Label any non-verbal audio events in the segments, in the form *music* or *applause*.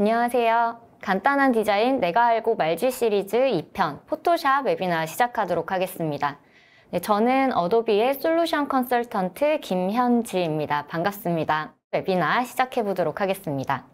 안녕하세요. 간단한 디자인 내가 알고 말지 시리즈 2편 포토샵 웨비나 시작하도록 하겠습니다. 네, 저는 어도비의 솔루션 컨설턴트 김현지입니다. 반갑습니다. 웨비나 시작해 보도록 하겠습니다.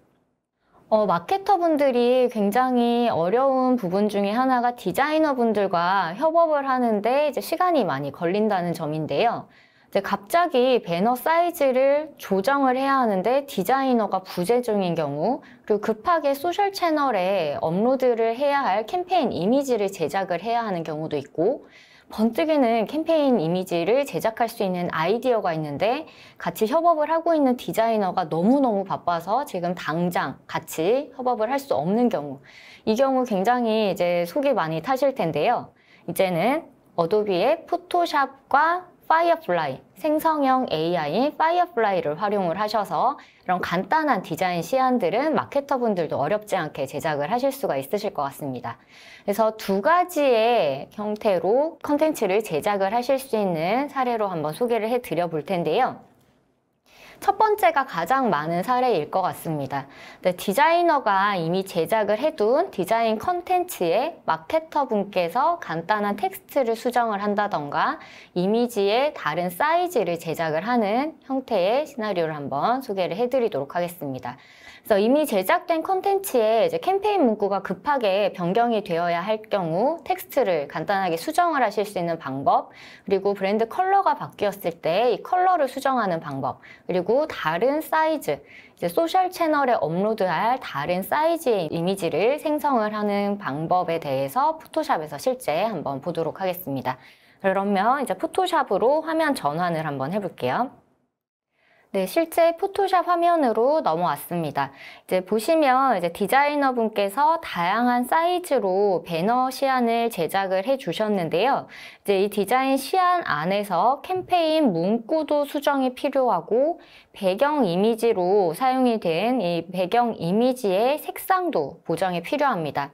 어, 마케터분들이 굉장히 어려운 부분 중에 하나가 디자이너분들과 협업을 하는데 이제 시간이 많이 걸린다는 점인데요. 근데 갑자기 배너 사이즈를 조정을 해야 하는데 디자이너가 부재 중인 경우 그리고 급하게 소셜 채널에 업로드를 해야 할 캠페인 이미지를 제작을 해야 하는 경우도 있고 번뜩이는 캠페인 이미지를 제작할 수 있는 아이디어가 있는데 같이 협업을 하고 있는 디자이너가 너무너무 바빠서 지금 당장 같이 협업을 할 수 없는 경우 이 경우 굉장히 이제 속이 많이 타실 텐데요 이제는 어도비의 포토샵과 파이어플라이, 생성형 AI인 파이어플라이를 활용을 하셔서 이런 간단한 디자인 시안들은 마케터분들도 어렵지 않게 제작을 하실 수가 있으실 것 같습니다. 그래서 두 가지의 형태로 컨텐츠를 제작을 하실 수 있는 사례로 한번 소개를 해드려 볼 텐데요. 첫 번째가 가장 많은 사례일 것 같습니다. 네, 디자이너가 이미 제작을 해둔 디자인 컨텐츠에 마케터 분께서 간단한 텍스트를 수정을 한다던가 이미지의 다른 사이즈를 제작을 하는 형태의 시나리오를 한번 소개를 해드리도록 하겠습니다. 그래서 이미 제작된 컨텐츠에 이제 캠페인 문구가 급하게 변경이 되어야 할 경우 텍스트를 간단하게 수정을 하실 수 있는 방법 그리고 브랜드 컬러가 바뀌었을 때 이 컬러를 수정하는 방법 그리고 그리고 다른 사이즈 이제 소셜 채널에 업로드할 다른 사이즈의 이미지를 생성을 하는 방법에 대해서 포토샵에서 실제 한번 보도록 하겠습니다. 그러면 이제 포토샵으로 화면 전환을 한번 해볼게요. 네, 실제 포토샵 화면으로 넘어왔습니다. 이제 보시면 이제 디자이너 분께서 다양한 사이즈로 배너 시안을 제작을 해 주셨는데요. 이제 이 디자인 시안 안에서 캠페인 문구도 수정이 필요하고 배경 이미지로 사용이 된 이 배경 이미지의 색상도 보정이 필요합니다.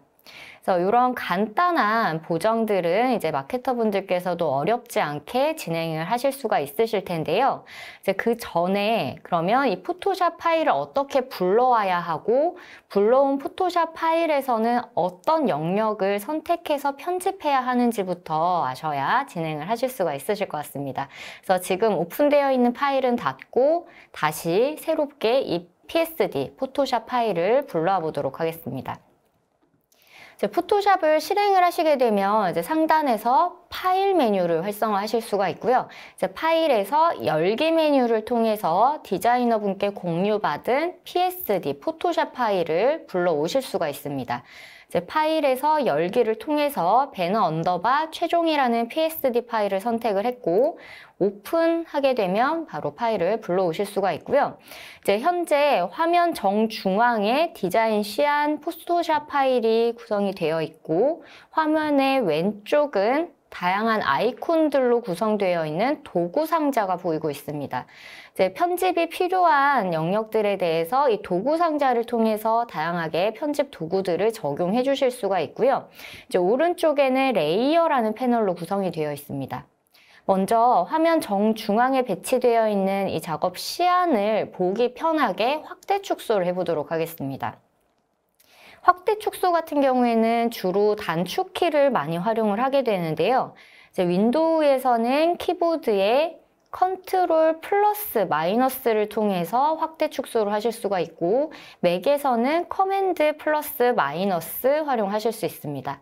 그래서 이런 간단한 보정들은 이제 마케터분들께서도 어렵지 않게 진행을 하실 수가 있으실 텐데요. 이제 그 전에 그러면 이 포토샵 파일을 어떻게 불러와야 하고 불러온 포토샵 파일에서는 어떤 영역을 선택해서 편집해야 하는지부터 아셔야 진행을 하실 수가 있으실 것 같습니다. 그래서 지금 오픈되어 있는 파일은 닫고 다시 새롭게 이 PSD 포토샵 파일을 불러와 보도록 하겠습니다. 이제 포토샵을 실행을 하시게 되면 이제 상단에서 파일 메뉴를 활성화하실 수가 있고요. 이제 파일에서 열기 메뉴를 통해서 디자이너 분께 공유받은 PSD 포토샵 파일을 불러오실 수가 있습니다. 이제 파일에서 열기를 통해서 배너 언더바 최종이라는 PSD 파일을 선택을 했고 오픈하게 되면 바로 파일을 불러오실 수가 있고요. 이제 현재 화면 정중앙에 디자인 시안 포토샵 파일이 구성이 되어 있고 화면의 왼쪽은 다양한 아이콘들로 구성되어 있는 도구 상자가 보이고 있습니다. 이제 편집이 필요한 영역들에 대해서 이 도구 상자를 통해서 다양하게 편집 도구들을 적용해 주실 수가 있고요. 이제 오른쪽에는 레이어라는 패널로 구성이 되어 있습니다. 먼저 화면 정중앙에 배치되어 있는 이 작업 시안을 보기 편하게 확대 축소를 해보도록 하겠습니다. 확대 축소 같은 경우에는 주로 단축키를 많이 활용을 하게 되는데요. 이제 윈도우에서는 키보드의 컨트롤 플러스 마이너스를 통해서 확대 축소를 하실 수가 있고 맥에서는 커맨드 플러스 마이너스 활용하실 수 있습니다.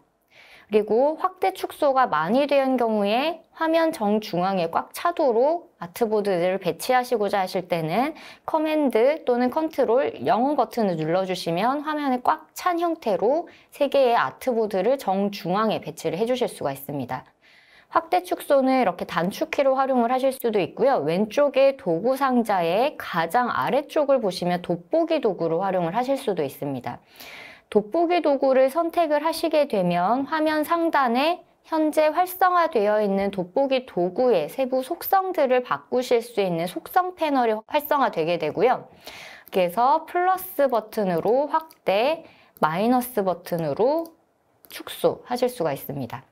그리고 확대 축소가 많이 된 경우에 화면 정중앙에 꽉 차도록 아트보드를 배치하시고자 하실 때는 커맨드 또는 컨트롤 0 버튼을 눌러주시면 화면에 꽉 찬 형태로 3개의 아트보드를 정중앙에 배치를 해주실 수가 있습니다. 확대 축소는 이렇게 단축키로 활용을 하실 수도 있고요. 왼쪽에 도구 상자의 가장 아래쪽을 보시면 돋보기 도구로 활용을 하실 수도 있습니다. 돋보기 도구를 선택을 하시게 되면 화면 상단에 현재 활성화되어 있는 돋보기 도구의 세부 속성들을 바꾸실 수 있는 속성 패널이 활성화되게 되고요. 그래서 플러스 버튼으로 확대, 마이너스 버튼으로 축소하실 수가 있습니다.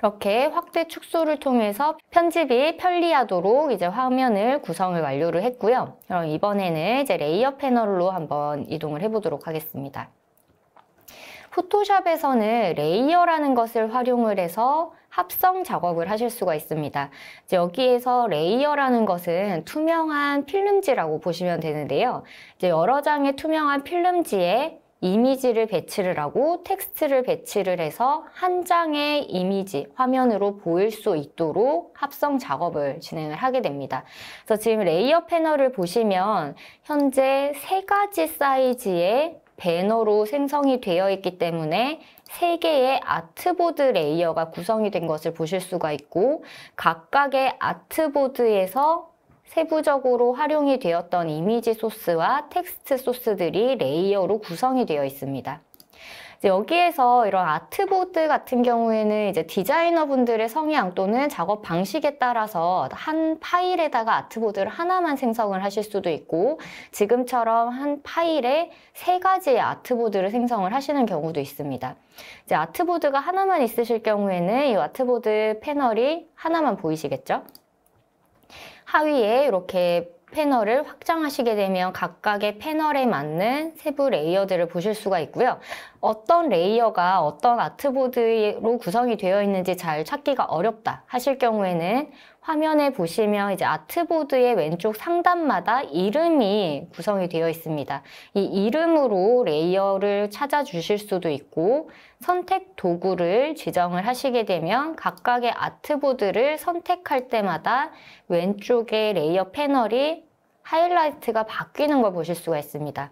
이렇게 확대 축소를 통해서 편집이 편리하도록 이제 화면을 구성을 완료를 했고요. 그럼 이번에는 이제 레이어 패널로 한번 이동을 해보도록 하겠습니다. 포토샵에서는 레이어라는 것을 활용을 해서 합성 작업을 하실 수가 있습니다. 여기에서 레이어라는 것은 투명한 필름지라고 보시면 되는데요. 이제 여러 장의 투명한 필름지에 이미지를 배치를 하고 텍스트를 배치를 해서 한 장의 이미지 화면으로 보일 수 있도록 합성 작업을 진행을 하게 됩니다. 그래서 지금 레이어 패널을 보시면 현재 세 가지 사이즈의 배너로 생성이 되어 있기 때문에 세 개의 아트보드 레이어가 구성이 된 것을 보실 수가 있고 각각의 아트보드에서 세부적으로 활용이 되었던 이미지 소스와 텍스트 소스들이 레이어로 구성이 되어 있습니다. 여기에서 이런 아트보드 같은 경우에는 이제 디자이너분들의 성향 또는 작업 방식에 따라서 한 파일에다가 아트보드를 하나만 생성을 하실 수도 있고 지금처럼 한 파일에 세 가지의 아트보드를 생성을 하시는 경우도 있습니다. 이제 아트보드가 하나만 있으실 경우에는 이 아트보드 패널이 하나만 보이시겠죠? 하위에 이렇게 패널을 확장하시게 되면 각각의 패널에 맞는 세부 레이어들을 보실 수가 있고요. 어떤 레이어가 어떤 아트보드로 구성이 되어 있는지 잘 찾기가 어렵다 하실 경우에는 화면에 보시면 이제 아트보드의 왼쪽 상단마다 이름이 구성이 되어 있습니다. 이 이름으로 레이어를 찾아주실 수도 있고 선택 도구를 지정을 하시게 되면 각각의 아트보드를 선택할 때마다 왼쪽의 레이어 패널이 하이라이트가 바뀌는 걸 보실 수가 있습니다.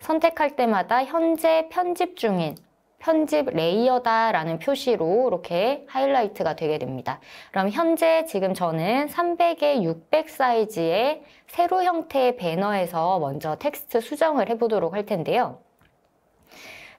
선택할 때마다 현재 편집 중인 편집 레이어다라는 표시로 이렇게 하이라이트가 되게 됩니다. 그럼 현재 지금 저는 300에 600 사이즈의 세로 형태의 배너에서 먼저 텍스트 수정을 해보도록 할 텐데요.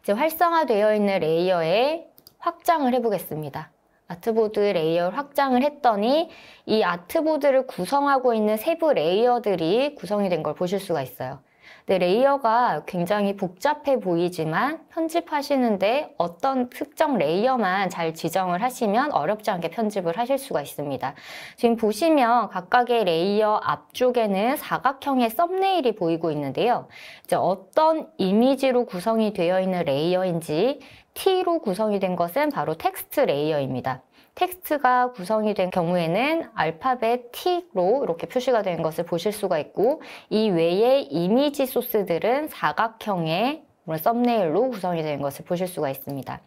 이제 활성화되어 있는 레이어에 확장을 해보겠습니다. 아트보드 레이어 확장을 했더니 이 아트보드를 구성하고 있는 세부 레이어들이 구성이 된 걸 보실 수가 있어요. 네, 레이어가 굉장히 복잡해 보이지만 편집하시는데 어떤 특정 레이어만 잘 지정을 하시면 어렵지 않게 편집을 하실 수가 있습니다. 지금 보시면 각각의 레이어 앞쪽에는 사각형의 썸네일이 보이고 있는데요. 이제 어떤 이미지로 구성이 되어 있는 레이어인지 T로 구성이 된 것은 바로 텍스트 레이어입니다. 텍스트가 구성이 된 경우에는 알파벳 T로 이렇게 표시가 된 것을 보실 수가 있고 이 외에 이미지 소스들은 사각형의 뭐 썸네일로 구성이 된 것을 보실 수가 있습니다.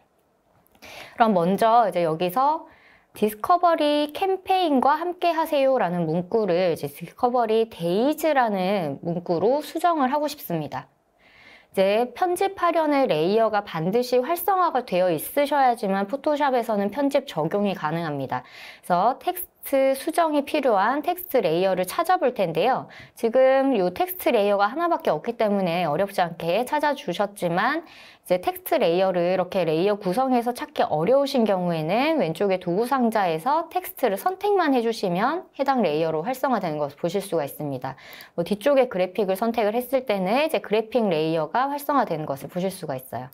그럼 먼저 이제 여기서 디스커버리 캠페인과 함께 하세요 라는 문구를 이제 디스커버리 데이즈라는 문구로 수정을 하고 싶습니다. 이제 편집하려는 레이어가 반드시 활성화가 되어 있으셔야지만 포토샵에서는 편집 적용이 가능합니다. 그래서 텍스트 텍스트 수정이 필요한 텍스트 레이어를 찾아볼 텐데요. 지금 이 텍스트 레이어가 하나밖에 없기 때문에 어렵지 않게 찾아주셨지만 이제 텍스트 레이어를 이렇게 레이어 구성해서 찾기 어려우신 경우에는 왼쪽에 도구 상자에서 텍스트를 선택만 해주시면 해당 레이어로 활성화되는 것을 보실 수가 있습니다. 뭐 뒤쪽에 그래픽을 선택을 했을 때는 이제 그래픽 레이어가 활성화되는 것을 보실 수가 있어요.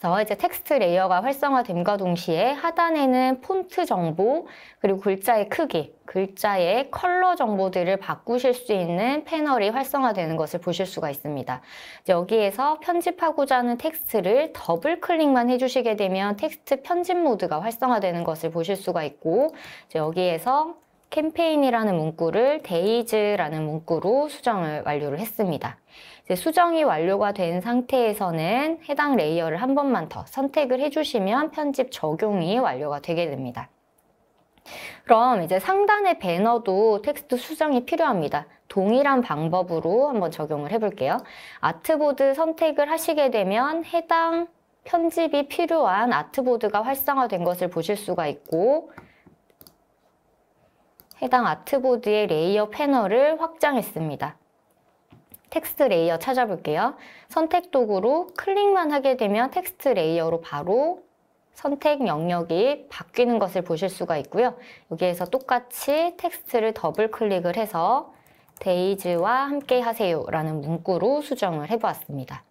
그래서 이제 텍스트 레이어가 활성화됨과 동시에 하단에는 폰트 정보, 그리고 글자의 크기, 글자의 컬러 정보들을 바꾸실 수 있는 패널이 활성화되는 것을 보실 수가 있습니다. 여기에서 편집하고자 하는 텍스트를 더블 클릭만 해주시게 되면 텍스트 편집 모드가 활성화되는 것을 보실 수가 있고 여기에서 캠페인이라는 문구를 데이즈라는 문구로 수정을 완료를 했습니다. 수정이 완료가 된 상태에서는 해당 레이어를 한 번만 더 선택을 해주시면 편집 적용이 완료가 되게 됩니다. 그럼 이제 상단의 배너도 텍스트 수정이 필요합니다. 동일한 방법으로 한번 적용을 해볼게요. 아트보드 선택을 하시게 되면 해당 편집이 필요한 아트보드가 활성화된 것을 보실 수가 있고 해당 아트보드의 레이어 패널을 확장했습니다. 텍스트 레이어 찾아볼게요. 선택 도구로 클릭만 하게 되면 텍스트 레이어로 바로 선택 영역이 바뀌는 것을 보실 수가 있고요. 여기에서 똑같이 텍스트를 더블 클릭을 해서 데이즈와 함께 하세요 라는 문구로 수정을 해보았습니다.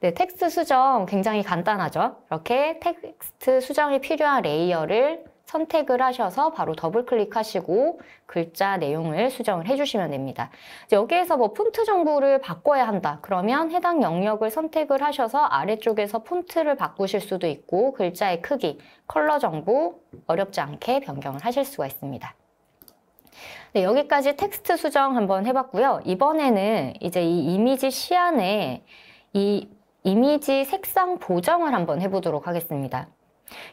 네, 텍스트 수정 굉장히 간단하죠? 이렇게 텍스트 수정이 필요한 레이어를 선택을 하셔서 바로 더블 클릭하시고 글자 내용을 수정을 해주시면 됩니다. 여기에서 뭐 폰트 정보를 바꿔야 한다. 그러면 해당 영역을 선택을 하셔서 아래쪽에서 폰트를 바꾸실 수도 있고 글자의 크기, 컬러 정보 어렵지 않게 변경을 하실 수가 있습니다. 네, 여기까지 텍스트 수정 한번 해봤고요. 이번에는 이제 이 이미지 시안에 이 이미지 색상 보정을 한번 해보도록 하겠습니다.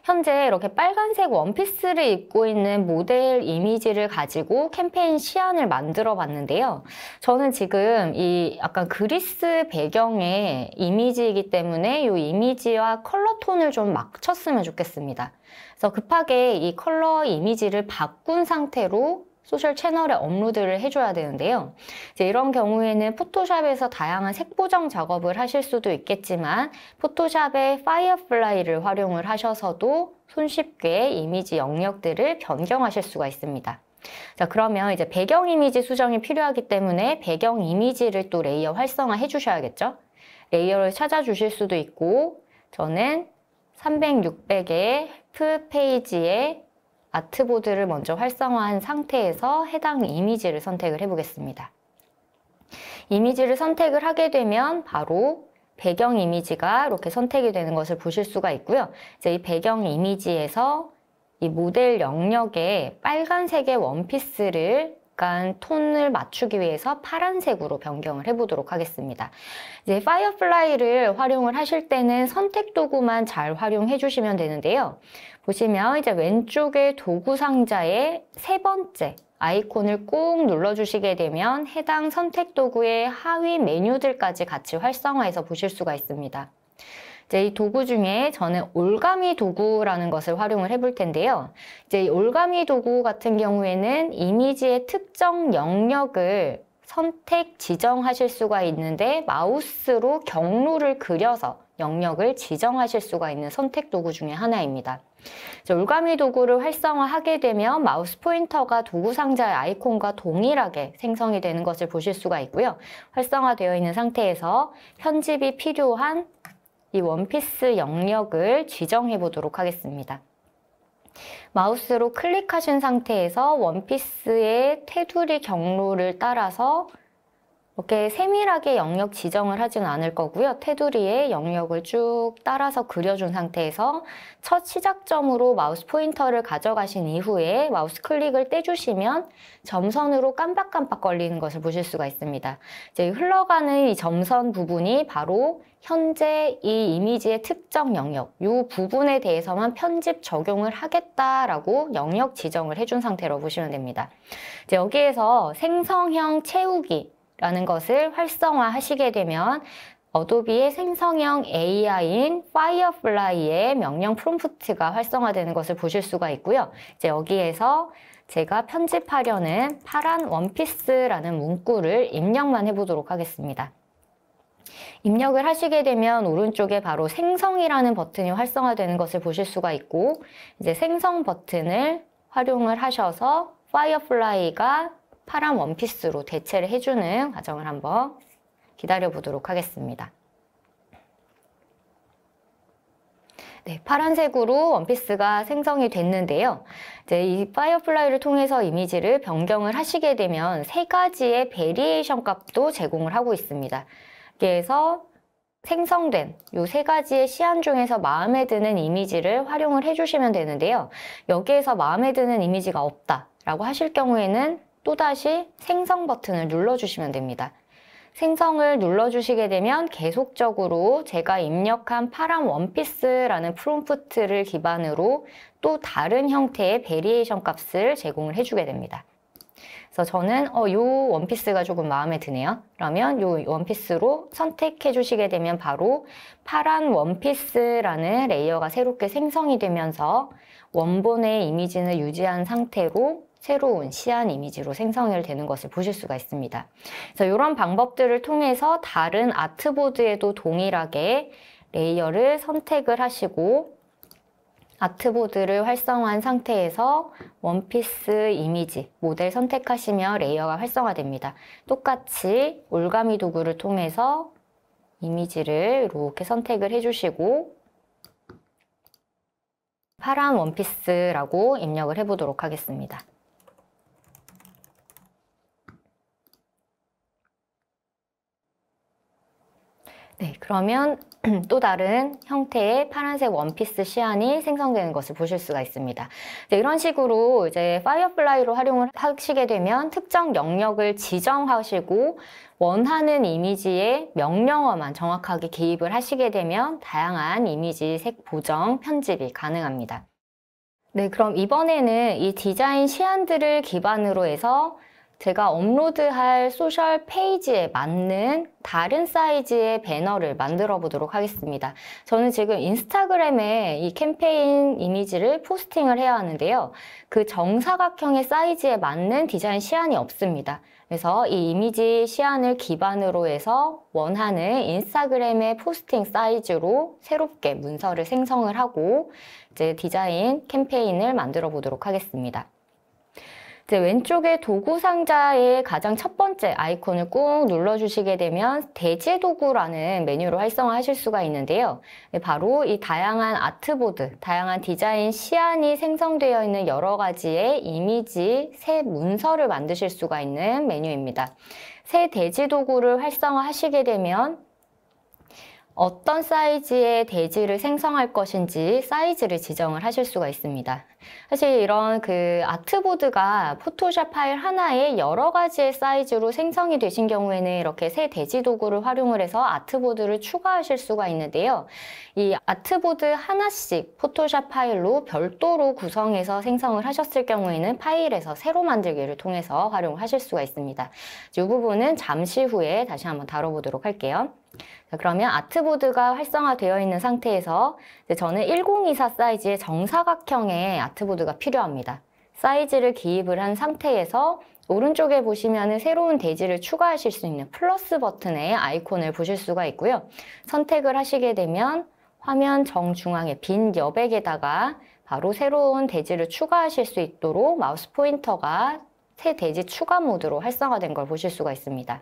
현재 이렇게 빨간색 원피스를 입고 있는 모델 이미지를 가지고 캠페인 시안을 만들어 봤는데요. 저는 지금 이 약간 그리스 배경의 이미지이기 때문에 이 이미지와 컬러 톤을 좀 맞췄으면 좋겠습니다. 그래서 급하게 이 컬러 이미지를 바꾼 상태로 소셜 채널에 업로드를 해줘야 되는데요. 이제 이런 경우에는 포토샵에서 다양한 색 보정 작업을 하실 수도 있겠지만 포토샵의 파이어플라이를 활용을 하셔서도 손쉽게 이미지 영역들을 변경하실 수가 있습니다. 자 그러면 이제 배경 이미지 수정이 필요하기 때문에 배경 이미지를 또 레이어 활성화 해주셔야겠죠. 레이어를 찾아주실 수도 있고 저는 300, 600의 F 페이지에 아트보드를 먼저 활성화한 상태에서 해당 이미지를 선택을 해보겠습니다. 이미지를 선택을 하게 되면 바로 배경 이미지가 이렇게 선택이 되는 것을 보실 수가 있고요. 이제 이 배경 이미지에서 이 모델 영역에 빨간색의 원피스를 약간 톤을 맞추기 위해서 파란색으로 변경을 해보도록 하겠습니다. 이제 파이어플라이를 활용을 하실 때는 선택 도구만 잘 활용해 주시면 되는데요. 보시면 이제 왼쪽에 도구 상자의 세 번째 아이콘을 꾹 눌러주시게 되면 해당 선택 도구의 하위 메뉴들까지 같이 활성화해서 보실 수가 있습니다. 이제 이 도구 중에 저는 올가미 도구라는 것을 활용을 해볼 텐데요. 이제 올가미 도구 같은 경우에는 이미지의 특정 영역을 선택 지정하실 수가 있는데 마우스로 경로를 그려서 영역을 지정하실 수가 있는 선택 도구 중의 하나입니다. 올가미 도구를 활성화하게 되면 마우스 포인터가 도구 상자의 아이콘과 동일하게 생성이 되는 것을 보실 수가 있고요. 활성화되어 있는 상태에서 편집이 필요한 이 원피스 영역을 지정해 보도록 하겠습니다. 마우스로 클릭하신 상태에서 원피스의 테두리 경로를 따라서 이렇게 세밀하게 영역 지정을 하진 않을 거고요. 테두리에 영역을 쭉 따라서 그려준 상태에서 첫 시작점으로 마우스 포인터를 가져가신 이후에 마우스 클릭을 떼주시면 점선으로 깜빡깜빡 걸리는 것을 보실 수가 있습니다. 이제 흘러가는 이 점선 부분이 바로 현재 이 이미지의 특정 영역, 이 부분에 대해서만 편집 적용을 하겠다라고 영역 지정을 해준 상태로 보시면 됩니다. 이제 여기에서 생성형 채우기 라는 것을 활성화하시게 되면 어도비의 생성형 AI인 파이어플라이의 명령 프롬프트가 활성화되는 것을 보실 수가 있고요. 이제 여기에서 제가 편집하려는 파란 원피스라는 문구를 입력만 해보도록 하겠습니다. 입력을 하시게 되면 오른쪽에 바로 생성이라는 버튼이 활성화되는 것을 보실 수가 있고 이제 생성 버튼을 활용을 하셔서 파이어플라이가 파란 원피스로 대체를 해주는 과정을 한번 기다려 보도록 하겠습니다. 네, 파란색으로 원피스가 생성이 됐는데요. 이제 이 파이어플라이를 통해서 이미지를 변경을 하시게 되면 세 가지의 베리에이션 값도 제공을 하고 있습니다. 그래서 생성된 이 세 가지의 시안 중에서 마음에 드는 이미지를 활용을 해주시면 되는데요. 여기에서 마음에 드는 이미지가 없다. 라고 하실 경우에는 또다시 생성 버튼을 눌러주시면 됩니다. 생성을 눌러주시게 되면 계속적으로 제가 입력한 파란 원피스라는 프롬프트를 기반으로 또 다른 형태의 베리에이션 값을 제공을 해주게 됩니다. 그래서 저는 어, 요 원피스가 조금 마음에 드네요. 그러면 요 원피스로 선택해 주시게 되면 바로 파란 원피스라는 레이어가 새롭게 생성이 되면서 원본의 이미지는 유지한 상태로 새로운 시안 이미지로 생성되는 이 것을 보실 수가 있습니다. 그래서 이런 방법들을 통해서 다른 아트보드에도 동일하게 레이어를 선택을 하시고 아트보드를 활성화한 상태에서 원피스 이미지, 모델 선택하시면 레이어가 활성화됩니다. 똑같이 올가미 도구를 통해서 이미지를 이렇게 선택을 해주시고 파란 원피스라고 입력을 해보도록 하겠습니다. 네, 그러면 *clears throat* 또 다른 형태의 파란색 원피스 시안이 생성되는 것을 보실 수가 있습니다. 이런 식으로 이제 파이어플라이로 활용을 하시게 되면 특정 영역을 지정하시고 원하는 이미지의 명령어만 정확하게 개입을 하시게 되면 다양한 이미지 색 보정, 편집이 가능합니다. 네, 그럼 이번에는 이 디자인 시안들을 기반으로 해서 제가 업로드할 소셜 페이지에 맞는 다른 사이즈의 배너를 만들어 보도록 하겠습니다. 저는 지금 인스타그램에 이 캠페인 이미지를 포스팅을 해야 하는데요. 그 정사각형의 사이즈에 맞는 디자인 시안이 없습니다. 그래서 이 이미지 시안을 기반으로 해서 원하는 인스타그램의 포스팅 사이즈로 새롭게 문서를 생성을 하고 이제 디자인 캠페인을 만들어 보도록 하겠습니다. 이제 왼쪽에 도구 상자의 가장 첫 번째 아이콘을 꾹 눌러주시게 되면 대지 도구라는 메뉴로 활성화하실 수가 있는데요. 네, 바로 이 다양한 아트보드, 다양한 디자인 시안이 생성되어 있는 여러 가지의 이미지, 새 문서를 만드실 수가 있는 메뉴입니다. 새 대지 도구를 활성화하시게 되면 어떤 사이즈의 대지를 생성할 것인지 사이즈를 지정을 하실 수가 있습니다. 사실 이런 그 아트보드가 포토샵 파일 하나에 여러 가지의 사이즈로 생성이 되신 경우에는 이렇게 새 대지 도구를 활용을 해서 아트보드를 추가하실 수가 있는데요. 이 아트보드 하나씩 포토샵 파일로 별도로 구성해서 생성을 하셨을 경우에는 파일에서 새로 만들기를 통해서 활용하실 수가 있습니다. 이 부분은 잠시 후에 다시 한번 다뤄보도록 할게요. 자, 그러면 아트보드가 활성화되어 있는 상태에서 이제 저는 1024 사이즈의 정사각형의 아트보드가 필요합니다. 사이즈를 기입을 한 상태에서 오른쪽에 보시면 새로운 대지를 추가하실 수 있는 플러스 버튼의 아이콘을 보실 수가 있고요. 선택을 하시게 되면 화면 정중앙의 빈 여백에다가 바로 새로운 대지를 추가하실 수 있도록 마우스 포인터가 새 대지 추가 모드로 활성화된 걸 보실 수가 있습니다.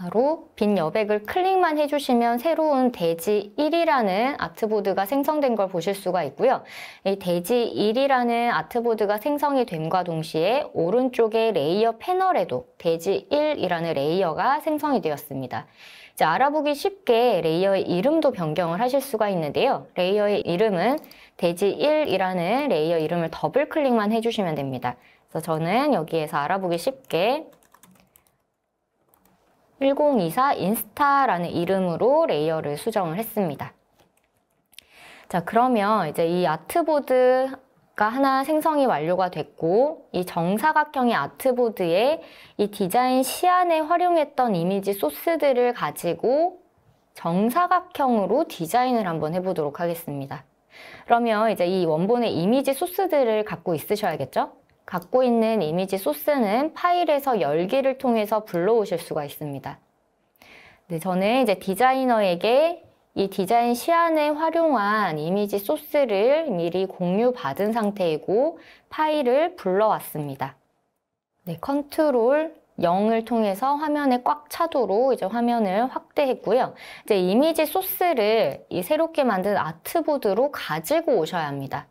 바로 빈 여백을 클릭만 해주시면 새로운 대지 1이라는 아트보드가 생성된 걸 보실 수가 있고요. 이 대지 1이라는 아트보드가 생성이 됨과 동시에 오른쪽에 레이어 패널에도 대지 1이라는 레이어가 생성이 되었습니다. 알아보기 쉽게 레이어의 이름도 변경을 하실 수가 있는데요. 레이어의 이름은 대지 1이라는 레이어 이름을 더블 클릭만 해주시면 됩니다. 그래서 저는 여기에서 알아보기 쉽게 1024 인스타라는 이름으로 레이어를 수정을 했습니다. 자, 그러면 이제 이 아트보드 가 하나 생성이 완료가 됐고 이 정사각형의 아트보드에 이 디자인 시안에 활용했던 이미지 소스들을 가지고 정사각형으로 디자인을 한번 해보도록 하겠습니다. 그러면 이제 이 원본의 이미지 소스들을 갖고 있으셔야겠죠? 갖고 있는 이미지 소스는 파일에서 열기를 통해서 불러오실 수가 있습니다. 네, 저는 이제 디자이너에게 이 디자인 시안에 활용한 이미지 소스를 미리 공유받은 상태이고 파일을 불러왔습니다. 네, 컨트롤 0을 통해서 화면에 꽉 차도록 이제 화면을 확대했고요. 이제 이미지 소스를 이 새롭게 만든 아트보드로 가지고 오셔야 합니다.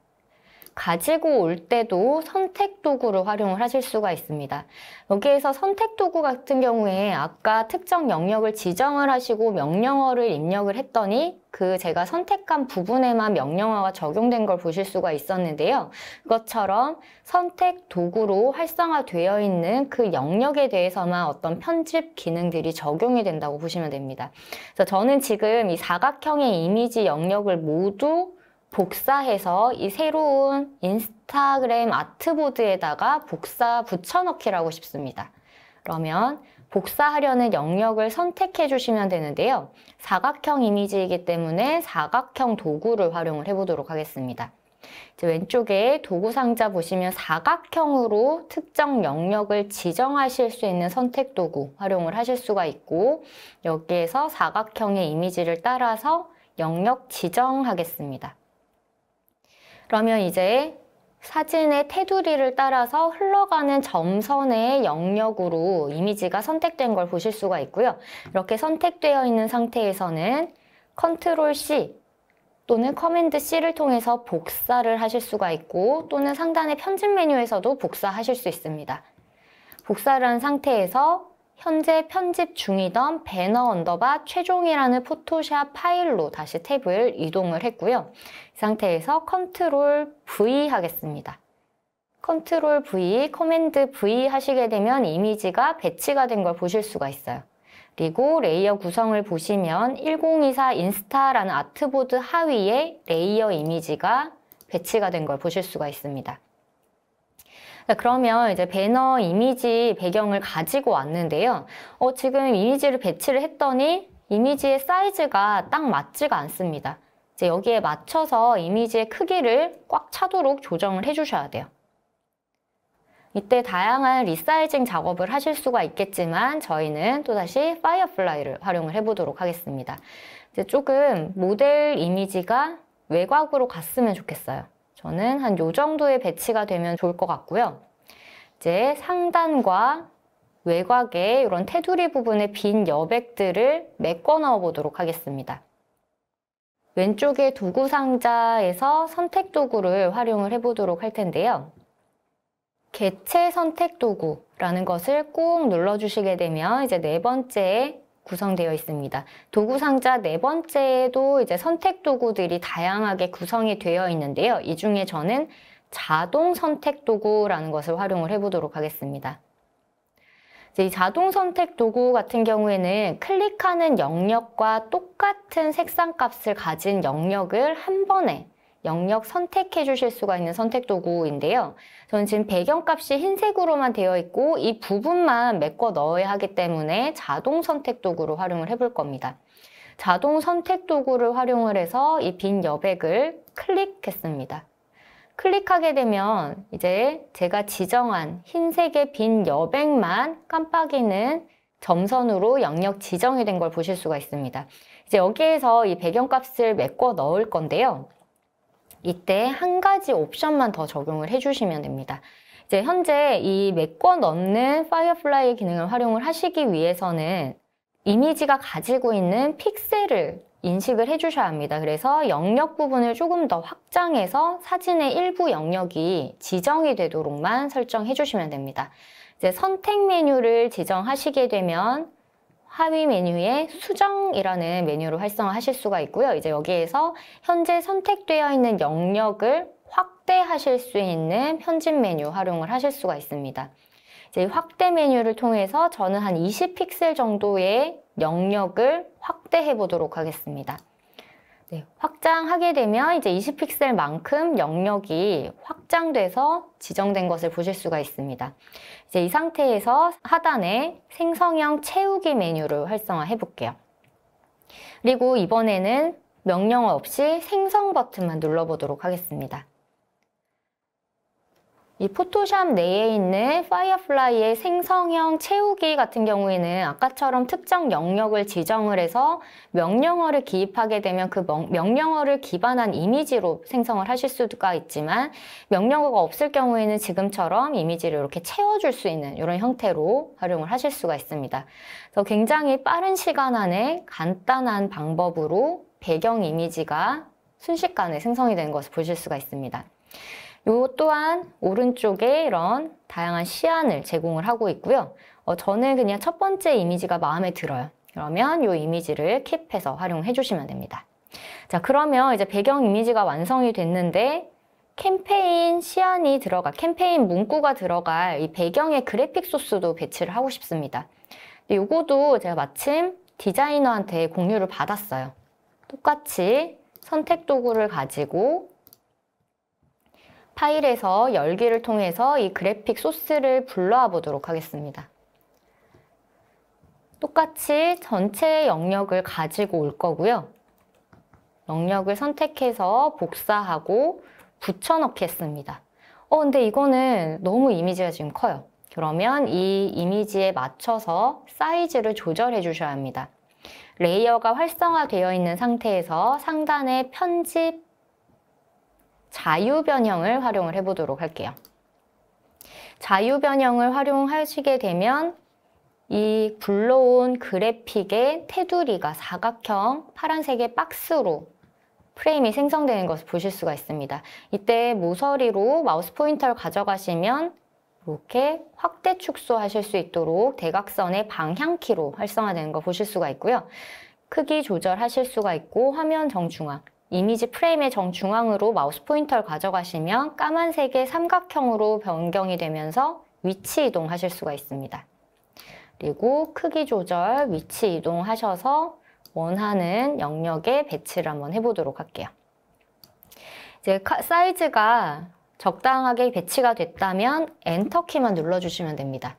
가지고 올 때도 선택 도구를 활용을 하실 수가 있습니다. 여기에서 선택 도구 같은 경우에 아까 특정 영역을 지정을 하시고 명령어를 입력을 했더니 그 제가 선택한 부분에만 명령어가 적용된 걸 보실 수가 있었는데요. 그것처럼 선택 도구로 활성화되어 있는 그 영역에 대해서만 어떤 편집 기능들이 적용이 된다고 보시면 됩니다. 그래서 저는 지금 이 사각형의 이미지 영역을 모두 복사해서 이 새로운 인스타그램 아트보드에다가 복사 붙여넣기라고 싶습니다. 그러면 복사하려는 영역을 선택해 주시면 되는데요. 사각형 이미지이기 때문에 사각형 도구를 활용을 해보도록 하겠습니다. 왼쪽에 도구 상자 보시면 사각형으로 특정 영역을 지정하실 수 있는 선택 도구 활용을 하실 수가 있고 여기에서 사각형의 이미지를 따라서 영역 지정하겠습니다. 그러면 이제 사진의 테두리를 따라서 흘러가는 점선의 영역으로 이미지가 선택된 걸 보실 수가 있고요. 이렇게 선택되어 있는 상태에서는 컨트롤 C 또는 커맨드 C를 통해서 복사를 하실 수가 있고 또는 상단의 편집 메뉴에서도 복사하실 수 있습니다. 복사를 한 상태에서 현재 편집 중이던 배너 언더바 최종이라는 포토샵 파일로 다시 탭을 이동을 했고요. 이 상태에서 컨트롤 V 하겠습니다. 컨트롤 V, 커맨드 V 하시게 되면 이미지가 배치가 된 걸 보실 수가 있어요. 그리고 레이어 구성을 보시면 1024 인스타라는 아트보드 하위에 레이어 이미지가 배치가 된 걸 보실 수가 있습니다. 그러니까 그러면 이제 배너 이미지 배경을 가지고 왔는데요. 어, 지금 이미지를 배치를 했더니 이미지의 사이즈가 딱 맞지가 않습니다. 이제 여기에 맞춰서 이미지의 크기를 꽉 차도록 조정을 해주셔야 돼요. 이때 다양한 리사이징 작업을 하실 수가 있겠지만 저희는 또다시 파이어플라이를 활용을 해보도록 하겠습니다. 이제 조금 모델 이미지가 외곽으로 갔으면 좋겠어요. 저는 한요 정도의 배치가 되면 좋을 것 같고요. 이제 상단과 외곽에 이런 테두리 부분의 빈 여백들을 메꿔 넣어 보도록 하겠습니다. 왼쪽에 도구 상자에서 선택 도구를 활용을 해보도록 할 텐데요. 개체 선택 도구라는 것을 꾹 눌러주시게 되면 이제 네 번째 구성되어 있습니다. 도구 상자 네 번째에도 이제 선택 도구들이 다양하게 구성이 되어 있는데요. 이 중에 저는 자동 선택 도구라는 것을 활용을 해보도록 하겠습니다. 이 자동 선택 도구 같은 경우에는 클릭하는 영역과 똑같은 색상 값을 가진 영역을 한 번에 영역 선택해 주실 수가 있는 선택 도구인데요. 저는 지금 배경값이 흰색으로만 되어 있고 이 부분만 메꿔 넣어야 하기 때문에 자동 선택 도구로 활용을 해 볼 겁니다. 자동 선택 도구를 활용을 해서 이 빈 여백을 클릭했습니다. 클릭하게 되면 이제 제가 지정한 흰색의 빈 여백만 깜빡이는 점선으로 영역 지정이 된 걸 보실 수가 있습니다. 이제 여기에서 이 배경값을 메꿔 넣을 건데요. 이때 한 가지 옵션만 더 적용을 해주시면 됩니다. 이제 현재 이 메꿔 넣는 파이어플라이 기능을 활용을 하시기 위해서는 이미지가 가지고 있는 픽셀을 인식을 해주셔야 합니다. 그래서 영역 부분을 조금 더 확장해서 사진의 일부 영역이 지정이 되도록만 설정해 주시면 됩니다. 이제 선택 메뉴를 지정하시게 되면 하위 메뉴에 수정이라는 메뉴로 활성화하실 수가 있고요. 이제 여기에서 현재 선택되어 있는 영역을 확대하실 수 있는 편집 메뉴 활용을 하실 수가 있습니다. 이제 확대 메뉴를 통해서 저는 한 20픽셀 정도의 영역을 확대해 보도록 하겠습니다. 네, 확장하게 되면 이제 20픽셀만큼 영역이 확장돼서 지정된 것을 보실 수가 있습니다. 이제 이 상태에서 하단에 생성형 채우기 메뉴를 활성화해 볼게요. 그리고 이번에는 명령어 없이 생성 버튼만 눌러보도록 하겠습니다. 이 포토샵 내에 있는 파이어플라이의 생성형 채우기 같은 경우에는 아까처럼 특정 영역을 지정을 해서 명령어를 기입하게 되면 그 명령어를 기반한 이미지로 생성을 하실 수가 있지만 명령어가 없을 경우에는 지금처럼 이미지를 이렇게 채워줄 수 있는 이런 형태로 활용을 하실 수가 있습니다. 그래서 굉장히 빠른 시간 안에 간단한 방법으로 배경 이미지가 순식간에 생성이 된 것을 보실 수가 있습니다. 이 또한 오른쪽에 이런 다양한 시안을 제공을 하고 있고요. 어, 저는 그냥 첫 번째 이미지가 마음에 들어요. 그러면 요 이미지를 캡해서 활용해 주시면 됩니다. 자 그러면 이제 배경 이미지가 완성이 됐는데 캠페인 시안이 들어가 캠페인 문구가 들어갈 이 배경의 그래픽 소스도 배치를 하고 싶습니다. 요거도 제가 마침 디자이너한테 공유를 받았어요. 똑같이 선택 도구를 가지고 파일에서 열기를 통해서 이 그래픽 소스를 불러와 보도록 하겠습니다. 똑같이 전체 영역을 가지고 올 거고요. 영역을 선택해서 복사하고 붙여넣겠습니다 어, 근데 이거는 너무 이미지가 지금 커요. 그러면 이 이미지에 맞춰서 사이즈를 조절해 주셔야 합니다. 레이어가 활성화되어 있는 상태에서 상단에 편집 자유변형을 활용을 해보도록 할게요. 자유변형을 활용하시게 되면 이 굴러온 그래픽의 테두리가 사각형 파란색의 박스로 프레임이 생성되는 것을 보실 수가 있습니다. 이때 모서리로 마우스 포인터를 가져가시면 이렇게 확대 축소하실 수 있도록 대각선의 방향키로 활성화되는 거 보실 수가 있고요. 크기 조절하실 수가 있고 화면 정중앙, 이미지 프레임의 정중앙으로 마우스 포인터를 가져가시면 까만색의 삼각형으로 변경이 되면서 위치 이동하실 수가 있습니다. 그리고 크기 조절, 위치 이동하셔서 원하는 영역에 배치를 한번 해보도록 할게요. 이제 사이즈가 적당하게 배치가 됐다면 엔터키만 눌러주시면 됩니다.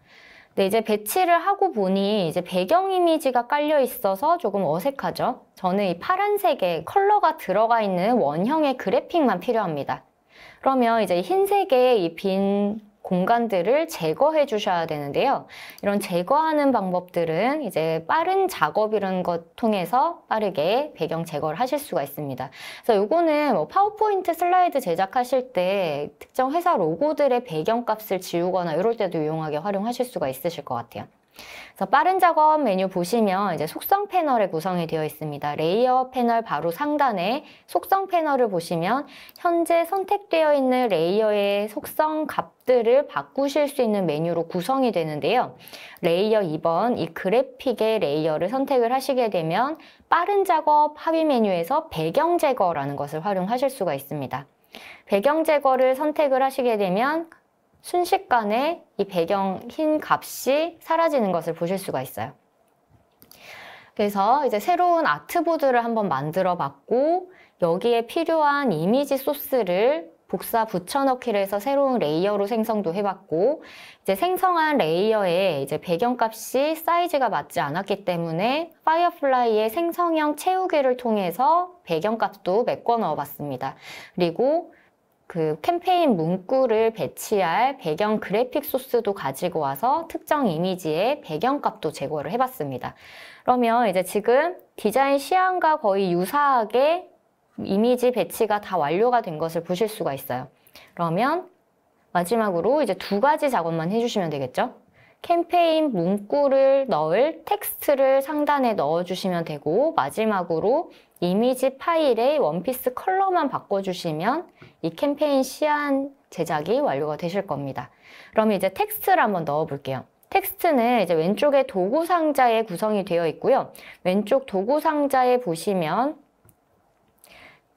근 이제 배치를 하고 보니 이제 배경 이미지가 깔려 있어서 조금 어색하죠. 저는 이 파란색에 컬러가 들어가 있는 원형의 그래픽만 필요합니다. 그러면 이제 흰색의 이빈 공간들을 제거해 주셔야 되는데요. 이런 제거하는 방법들은 이제 빠른 작업 이런 것 통해서 빠르게 배경 제거를 하실 수가 있습니다. 그래서 요거는 뭐 파워포인트 슬라이드 제작하실 때 특정 회사 로고들의 배경값을 지우거나 이럴 때도 유용하게 활용하실 수가 있으실 것 같아요. 그래서 빠른 작업 메뉴 보시면 이제 속성 패널에 구성이 되어 있습니다. 레이어 패널 바로 상단에 속성 패널을 보시면 현재 선택되어 있는 레이어의 속성 값들을 바꾸실 수 있는 메뉴로 구성이 되는데요. 레이어 2번 이 그래픽의 레이어를 선택을 하시게 되면 빠른 작업 하위 메뉴에서 배경 제거라는 것을 활용하실 수가 있습니다. 배경 제거를 선택을 하시게 되면 순식간에 이 배경 흰 값이 사라지는 것을 보실 수가 있어요. 그래서 이제 새로운 아트보드를 한번 만들어 봤고 여기에 필요한 이미지 소스를 복사 붙여넣기를 해서 새로운 레이어로 생성도 해봤고 이제 생성한 레이어에 이제 배경값이 사이즈가 맞지 않았기 때문에 파이어플라이의 생성형 채우기를 통해서 배경값도 메꿔 넣어봤습니다. 그리고 그 캠페인 문구를 배치할 배경 그래픽 소스도 가지고 와서 특정 이미지의 배경값도 제거를 해봤습니다. 그러면 이제 지금 디자인 시안과 거의 유사하게 이미지 배치가 다 완료가 된 것을 보실 수가 있어요. 그러면 마지막으로 이제 두 가지 작업만 해주시면 되겠죠? 캠페인 문구를 넣을 텍스트를 상단에 넣어주시면 되고 마지막으로 이미지 파일의 원피스 컬러만 바꿔주시면 이 캠페인 시안 제작이 완료가 되실 겁니다. 그럼 이제 텍스트를 한번 넣어 볼게요. 텍스트는 이제 왼쪽에 도구 상자에 구성이 되어 있고요. 왼쪽 도구 상자에 보시면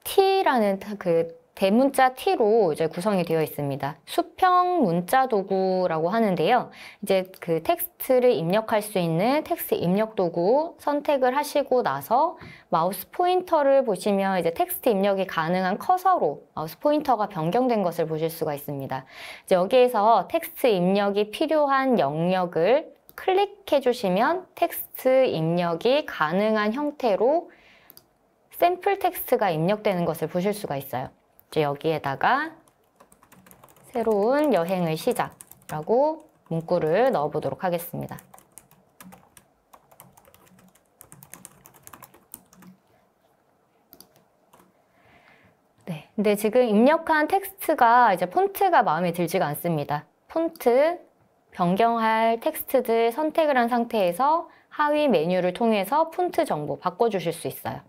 T라는 그 대문자 T로 이제 구성이 되어 있습니다. 수평 문자 도구라고 하는데요. 이제 그 텍스트를 입력할 수 있는 텍스트 입력 도구 선택을 하시고 나서 마우스 포인터를 보시면 이제 텍스트 입력이 가능한 커서로 마우스 포인터가 변경된 것을 보실 수가 있습니다. 이제 여기에서 텍스트 입력이 필요한 영역을 클릭해 주시면 텍스트 입력이 가능한 형태로 샘플 텍스트가 입력되는 것을 보실 수가 있어요. 이제 여기에다가 새로운 여행을 시작이라고 문구를 넣어보도록 하겠습니다. 네, 근데 지금 입력한 텍스트가 이제 폰트가 마음에 들지가 않습니다. 폰트, 변경할 텍스트들 선택을 한 상태에서 하위 메뉴를 통해서 폰트 정보 바꿔주실 수 있어요.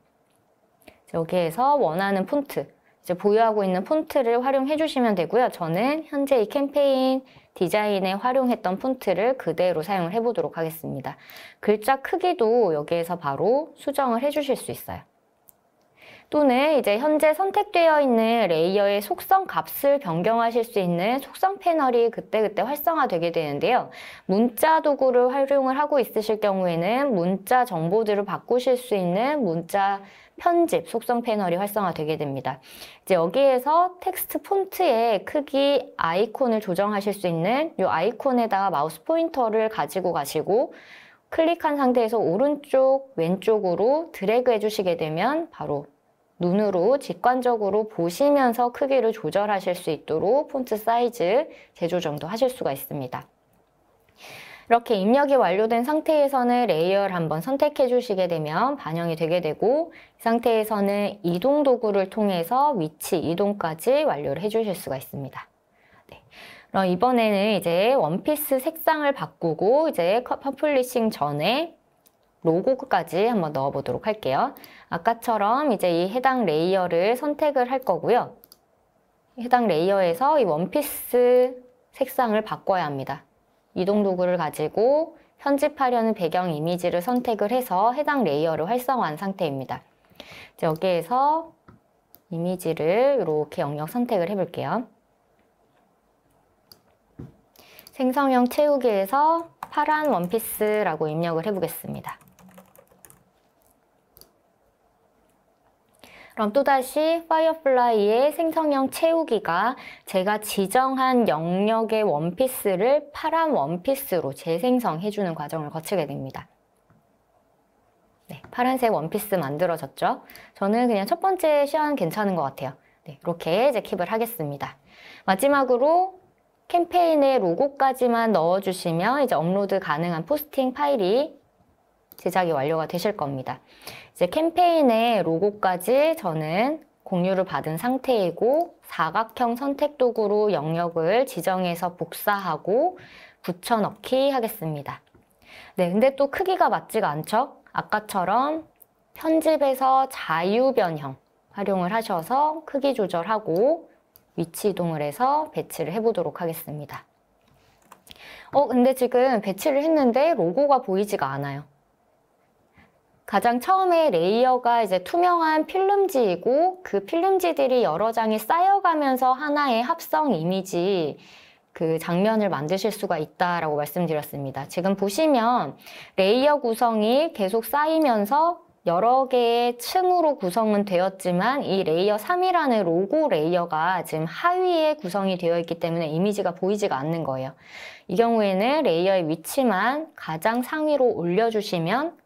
여기에서 원하는 폰트 이제 보유하고 있는 폰트를 활용해 주시면 되고요. 저는 현재 이 캠페인 디자인에 활용했던 폰트를 그대로 사용을 해보도록 하겠습니다. 글자 크기도 여기에서 바로 수정을 해주실 수 있어요. 또는 이제 현재 선택되어 있는 레이어의 속성 값을 변경하실 수 있는 속성 패널이 그때그때 활성화되게 되는데요. 문자 도구를 활용을 하고 있으실 경우에는 문자 정보들을 바꾸실 수 있는 문자 편집, 속성 패널이 활성화되게 됩니다. 이제 여기에서 텍스트 폰트의 크기 아이콘을 조정하실 수 있는 이 아이콘에다가 마우스 포인터를 가지고 가시고 클릭한 상태에서 오른쪽, 왼쪽으로 드래그 해주시게 되면 바로 눈으로 직관적으로 보시면서 크기를 조절하실 수 있도록 폰트 사이즈 재조정도 하실 수가 있습니다. 이렇게 입력이 완료된 상태에서는 레이어를 한번 선택해 주시게 되면 반영이 되게 되고 상태에서는 이동 도구를 통해서 위치 이동까지 완료를 해주실 수가 있습니다. 네. 그럼 이번에는 이제 원피스 색상을 바꾸고 이제 퍼플리싱 전에 로고까지 한번 넣어보도록 할게요. 아까처럼 이제 이 해당 레이어를 선택을 할 거고요. 해당 레이어에서 이 원피스 색상을 바꿔야 합니다. 이동 도구를 가지고 편집하려는 배경 이미지를 선택을 해서 해당 레이어를 활성화한 상태입니다. 이 여기에서 이미지를 이렇게 영역 선택을 해볼게요. 생성형 채우기에서 파란 원피스라고 입력을 해보겠습니다. 그럼 또다시 파이어플라이의 생성형 채우기가 제가 지정한 영역의 원피스를 파란 원피스로 재생성해주는 과정을 거치게 됩니다. 네, 파란색 원피스 만들어졌죠? 저는 그냥 첫 번째 시안 괜찮은 것 같아요. 네, 이렇게 이제 킵을 하겠습니다. 마지막으로 캠페인의 로고까지만 넣어주시면 이제 업로드 가능한 포스팅 파일이 제작이 완료가 되실 겁니다. 이제 캠페인의 로고까지 저는 공유를 받은 상태이고 사각형 선택 도구로 영역을 지정해서 복사하고 붙여넣기 하겠습니다. 네, 근데 또 크기가 맞지가 않죠? 아까처럼 편집에서 자유 변형 활용을 하셔서 크기 조절하고 위치 이동을 해서 배치를 해보도록 하겠습니다. 어, 근데 지금 배치를 했는데 로고가 보이지가 않아요. 가장 처음에 레이어가 이제 투명한 필름지이고 그 필름지들이 여러 장이 쌓여가면서 하나의 합성 이미지 그 장면을 만드실 수가 있다라고 말씀드렸습니다. 지금 보시면 레이어 구성이 계속 쌓이면서 여러 개의 층으로 구성은 되었지만 이 레이어 3이라는 로고 레이어가 지금 하위에 구성이 되어 있기 때문에 이미지가 보이지가 않는 거예요. 이 경우에는 레이어의 위치만 가장 상위로 올려주시면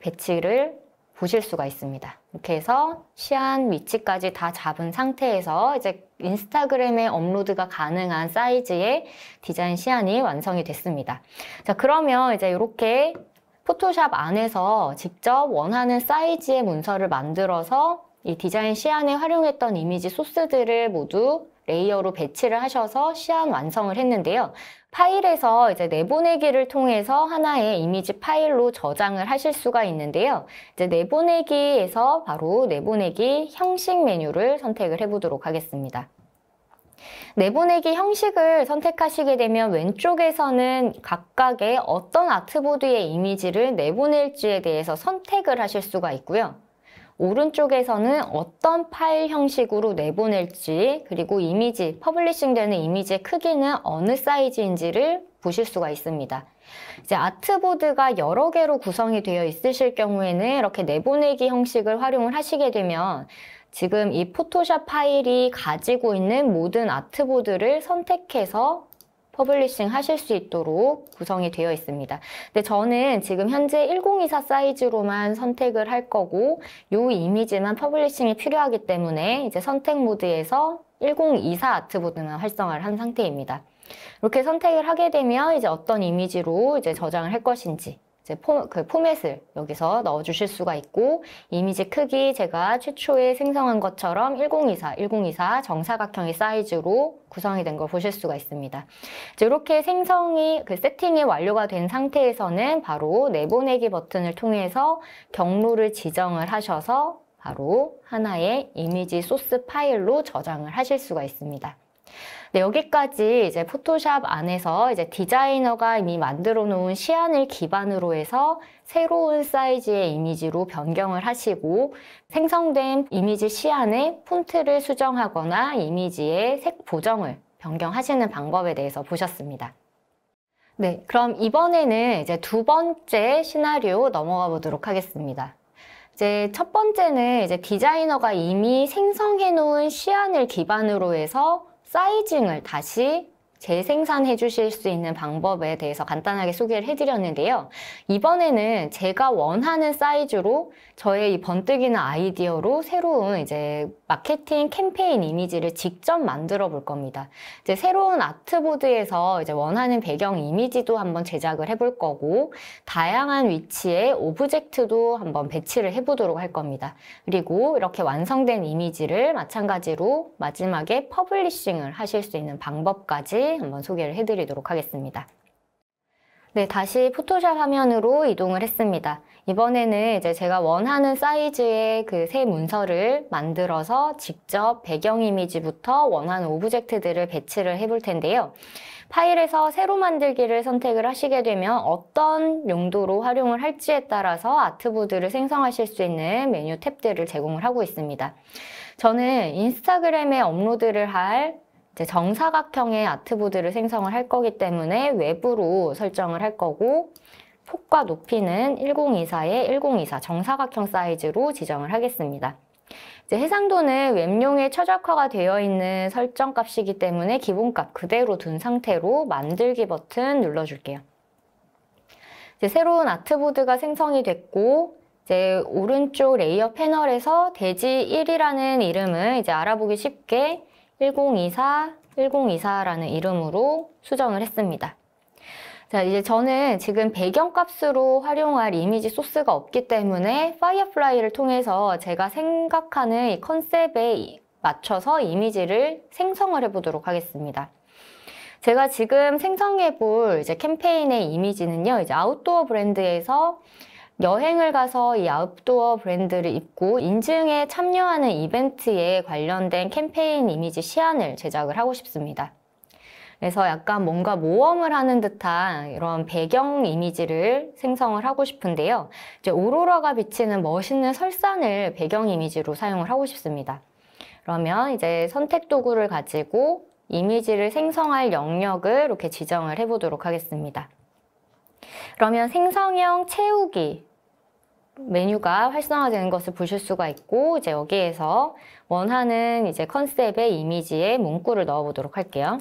배치를 보실 수가 있습니다. 이렇게 해서 시안 위치까지 다 잡은 상태에서 이제 인스타그램에 업로드가 가능한 사이즈의 디자인 시안이 완성이 됐습니다. 자, 그러면 이제 이렇게 포토샵 안에서 직접 원하는 사이즈의 문서를 만들어서 이 디자인 시안에 활용했던 이미지 소스들을 모두 레이어로 배치를 하셔서 시안 완성을 했는데요. 파일에서 이제 내보내기를 통해서 하나의 이미지 파일로 저장을 하실 수가 있는데요. 이제 내보내기에서 바로 내보내기 형식 메뉴를 선택을 해보도록 하겠습니다. 내보내기 형식을 선택하시게 되면 왼쪽에서는 각각의 어떤 아트보드의 이미지를 내보낼지에 대해서 선택을 하실 수가 있고요. 오른쪽에서는 어떤 파일 형식으로 내보낼지 그리고 이미지, 퍼블리싱 되는 이미지의 크기는 어느 사이즈인지를 보실 수가 있습니다. 이제 아트보드가 여러 개로 구성이 되어 있으실 경우에는 이렇게 내보내기 형식을 활용을 하시게 되면 지금 이 포토샵 파일이 가지고 있는 모든 아트보드를 선택해서 퍼블리싱 하실 수 있도록 구성이 되어 있습니다. 근데 저는 지금 현재 1024 사이즈로만 선택을 할 거고 요 이미지만 퍼블리싱이 필요하기 때문에 이제 선택 모드에서 1024 아트보드만 활성화를 한 상태입니다. 이렇게 선택을 하게 되면 이제 어떤 이미지로 이제 저장을 할 것인지 이제 포, 그 포맷을 여기서 넣어주실 수가 있고 이미지 크기 제가 최초에 생성한 것처럼 1024, 1024 정사각형의 사이즈로 구성이 된 걸 보실 수가 있습니다. 이렇게 생성이 그 세팅이 완료가 된 상태에서는 바로 내보내기 버튼을 통해서 경로를 지정을 하셔서 바로 하나의 이미지 소스 파일로 저장을 하실 수가 있습니다. 네, 여기까지 이제 포토샵 안에서 이제 디자이너가 이미 만들어 놓은 시안을 기반으로 해서 새로운 사이즈의 이미지로 변경을 하시고 생성된 이미지 시안에 폰트를 수정하거나 이미지의 색 보정을 변경하시는 방법에 대해서 보셨습니다. 네, 그럼 이번에는 이제 두 번째 시나리오 넘어가 보도록 하겠습니다. 이제 첫 번째는 이제 디자이너가 이미 생성해 놓은 시안을 기반으로 해서 사이징을 다시 재생산해 주실 수 있는 방법에 대해서 간단하게 소개를 해드렸는데요. 이번에는 제가 원하는 사이즈로 저의 이 번뜩이는 아이디어로 새로운 이제 마케팅 캠페인 이미지를 직접 만들어 볼 겁니다. 이제 새로운 아트보드에서 이제 원하는 배경 이미지도 한번 제작을 해 볼 거고 다양한 위치에 오브젝트도 한번 배치를 해보도록 할 겁니다. 그리고 이렇게 완성된 이미지를 마찬가지로 마지막에 퍼블리싱을 하실 수 있는 방법까지 한번 소개를 해드리도록 하겠습니다. 네, 다시 포토샵 화면으로 이동을 했습니다. 이번에는 이제 제가 원하는 사이즈의 그 새 문서를 만들어서 직접 배경 이미지부터 원하는 오브젝트들을 배치를 해볼 텐데요. 파일에서 새로 만들기를 선택을 하시게 되면 어떤 용도로 활용을 할지에 따라서 아트보드를 생성하실 수 있는 메뉴 탭들을 제공을 하고 있습니다. 저는 인스타그램에 업로드를 할 정사각형의 아트보드를 생성을 할 거기 때문에 외부로 설정을 할 거고 폭과 높이는 1024에 1024 정사각형 사이즈로 지정을 하겠습니다. 이제 해상도는 웹용에 최적화가 되어 있는 설정값이기 때문에 기본값 그대로 둔 상태로 만들기 버튼 눌러줄게요. 이제 새로운 아트보드가 생성이 됐고 이제 오른쪽 레이어 패널에서 대지 1이라는 이름을 이제 알아보기 쉽게 1024, 1024라는 이름으로 수정을 했습니다. 자, 이제 저는 지금 배경값으로 활용할 이미지 소스가 없기 때문에 파이어플라이를 통해서 제가 생각하는 이 컨셉에 맞춰서 이미지를 생성을 해보도록 하겠습니다. 제가 지금 생성해 볼 이제 캠페인의 이미지는요, 이제 아웃도어 브랜드에서 여행을 가서 이 아웃도어 브랜드를 입고 인증에 참여하는 이벤트에 관련된 캠페인 이미지 시안을 제작을 하고 싶습니다. 그래서 약간 뭔가 모험을 하는 듯한 이런 배경 이미지를 생성을 하고 싶은데요. 이제 오로라가 비치는 멋있는 설산을 배경 이미지로 사용을 하고 싶습니다. 그러면 이제 선택 도구를 가지고 이미지를 생성할 영역을 이렇게 지정을 해보도록 하겠습니다. 그러면 생성형 채우기 메뉴가 활성화되는 것을 보실 수가 있고 이제 여기에서 원하는 이제 컨셉의 이미지에 문구를 넣어보도록 할게요.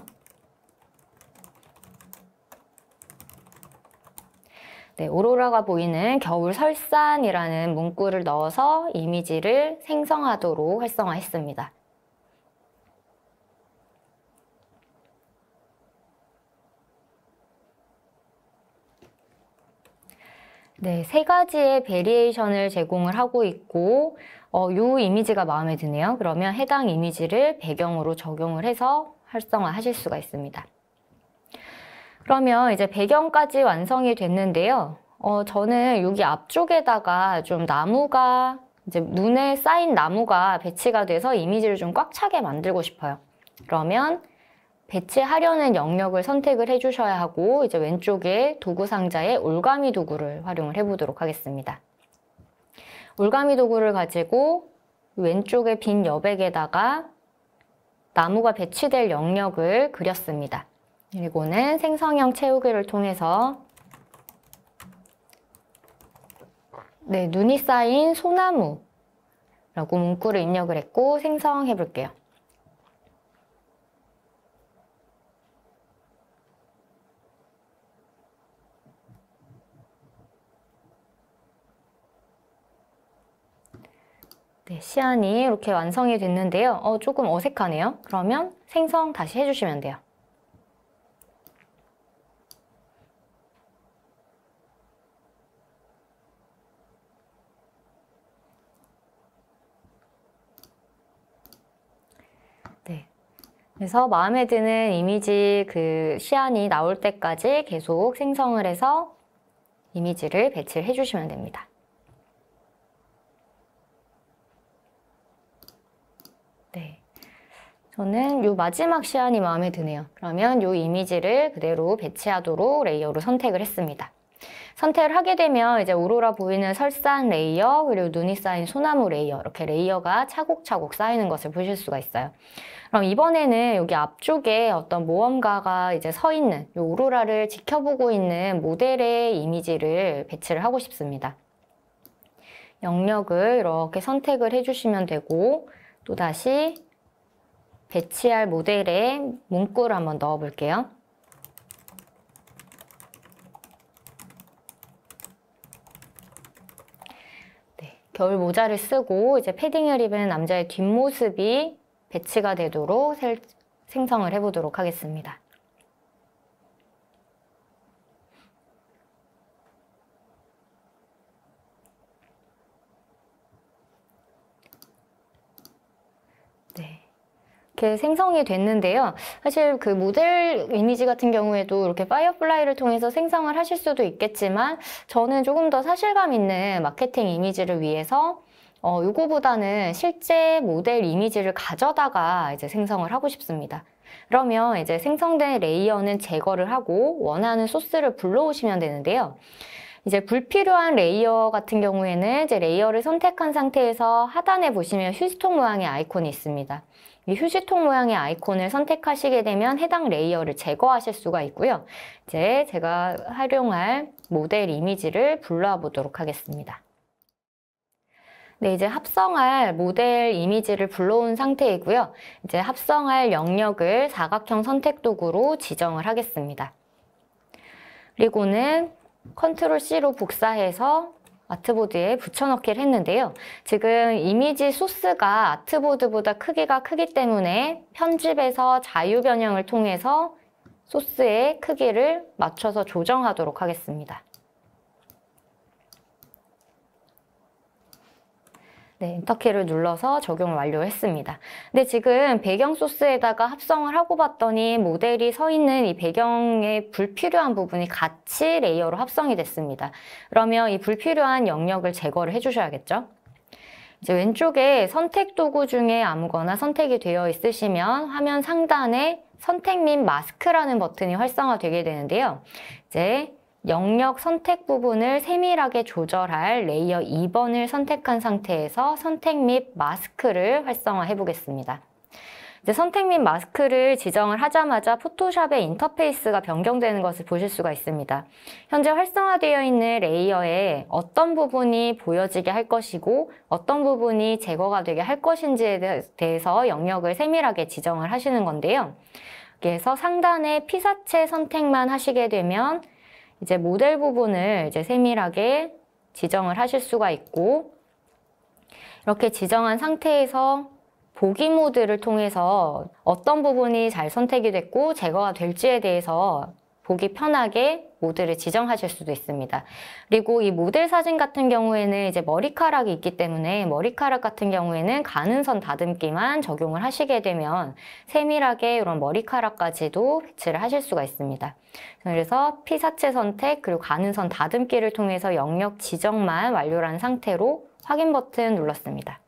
네, 오로라가 보이는 겨울 설산이라는 문구를 넣어서 이미지를 생성하도록 활성화했습니다. 네, 세 가지의 베리에이션을 제공을 하고 있고 어, 요 이미지가 마음에 드네요. 그러면 해당 이미지를 배경으로 적용을 해서 활성화하실 수가 있습니다. 그러면 이제 배경까지 완성이 됐는데요. 어, 저는 여기 앞쪽에다가 좀 나무가 이제 눈에 쌓인 나무가 배치가 돼서 이미지를 좀 꽉 차게 만들고 싶어요. 그러면 배치하려는 영역을 선택을 해주셔야 하고 이제 왼쪽에 도구 상자에 올가미 도구를 활용을 해보도록 하겠습니다. 올가미 도구를 가지고 왼쪽에 빈 여백에다가 나무가 배치될 영역을 그렸습니다. 그리고는 생성형 채우기를 통해서 네, 눈이 쌓인 소나무라고 문구를 입력을 했고 생성해 볼게요. 네, 시안이 이렇게 완성이 됐는데요. 어, 조금 어색하네요. 그러면 생성 다시 해주시면 돼요. 네. 그래서 마음에 드는 이미지 그 시안이 나올 때까지 계속 생성을 해서 이미지를 배치를 해주시면 됩니다. 저는 이 마지막 시안이 마음에 드네요. 그러면 이 이미지를 그대로 배치하도록 레이어로 선택을 했습니다. 선택을 하게 되면 이제 오로라 보이는 설산 레이어 그리고 눈이 쌓인 소나무 레이어 이렇게 레이어가 차곡차곡 쌓이는 것을 보실 수가 있어요. 그럼 이번에는 여기 앞쪽에 어떤 모험가가 이제 서 있는 이 오로라를 지켜보고 있는 모델의 이미지를 배치를 하고 싶습니다. 영역을 이렇게 선택을 해주시면 되고 또다시 배치할 모델에 문구를 한번 넣어 볼게요. 네, 겨울 모자를 쓰고 이제 패딩을 입은 남자의 뒷모습이 배치가 되도록 생성을 해보도록 하겠습니다. 이렇게 생성이 됐는데요. 사실 그 모델 이미지 같은 경우에도 이렇게 파이어플라이를 통해서 생성을 하실 수도 있겠지만 저는 조금 더 사실감 있는 마케팅 이미지를 위해서 어, 요거보다는 실제 모델 이미지를 가져다가 이제 생성을 하고 싶습니다. 그러면 이제 생성된 레이어는 제거를 하고 원하는 소스를 불러오시면 되는데요. 이제 불필요한 레이어 같은 경우에는 이제 레이어를 선택한 상태에서 하단에 보시면 휴스톡 모양의 아이콘이 있습니다. 이 휴지통 모양의 아이콘을 선택하시게 되면 해당 레이어를 제거하실 수가 있고요. 이제 제가 활용할 모델 이미지를 불러와 보도록 하겠습니다. 네, 이제 합성할 모델 이미지를 불러온 상태이고요. 이제 합성할 영역을 사각형 선택 도구로 지정을 하겠습니다. 그리고는 컨트롤 C로 복사해서 아트보드에 붙여넣기를 했는데요. 지금 이미지 소스가 아트보드보다 크기가 크기 때문에 편집에서 자유 변형을 통해서 소스의 크기를 맞춰서 조정하도록 하겠습니다. 네, 엔터키를 눌러서 적용을 완료했습니다. 근데 지금 배경 소스에다가 합성을 하고 봤더니 모델이 서 있는 이 배경의 불필요한 부분이 같이 레이어로 합성이 됐습니다. 그러면 이 불필요한 영역을 제거를 해주셔야겠죠? 이제 왼쪽에 선택 도구 중에 아무거나 선택이 되어 있으시면 화면 상단에 선택 및 마스크라는 버튼이 활성화되게 되는데요. 이제 영역 선택 부분을 세밀하게 조절할 레이어 2번을 선택한 상태에서 선택 및 마스크를 활성화해 보겠습니다. 이제 선택 및 마스크를 지정을 하자마자 포토샵의 인터페이스가 변경되는 것을 보실 수가 있습니다. 현재 활성화되어 있는 레이어에 어떤 부분이 보여지게 할 것이고 어떤 부분이 제거가 되게 할 것인지에 대해서 영역을 세밀하게 지정을 하시는 건데요. 그래서 상단에 피사체 선택만 하시게 되면 이제 모델 부분을 이제 세밀하게 지정을 하실 수가 있고 이렇게 지정한 상태에서 보기 모드를 통해서 어떤 부분이 잘 선택이 됐고 제거가 될지에 대해서 보기 편하게 모드를 지정하실 수도 있습니다. 그리고 이 모델 사진 같은 경우에는 이제 머리카락이 있기 때문에 머리카락 같은 경우에는 가는선 다듬기만 적용을 하시게 되면 세밀하게 이런 머리카락까지도 배치를 하실 수가 있습니다. 그래서 피사체 선택 그리고 가는선 다듬기를 통해서 영역 지정만 완료란 상태로 확인 버튼 눌렀습니다.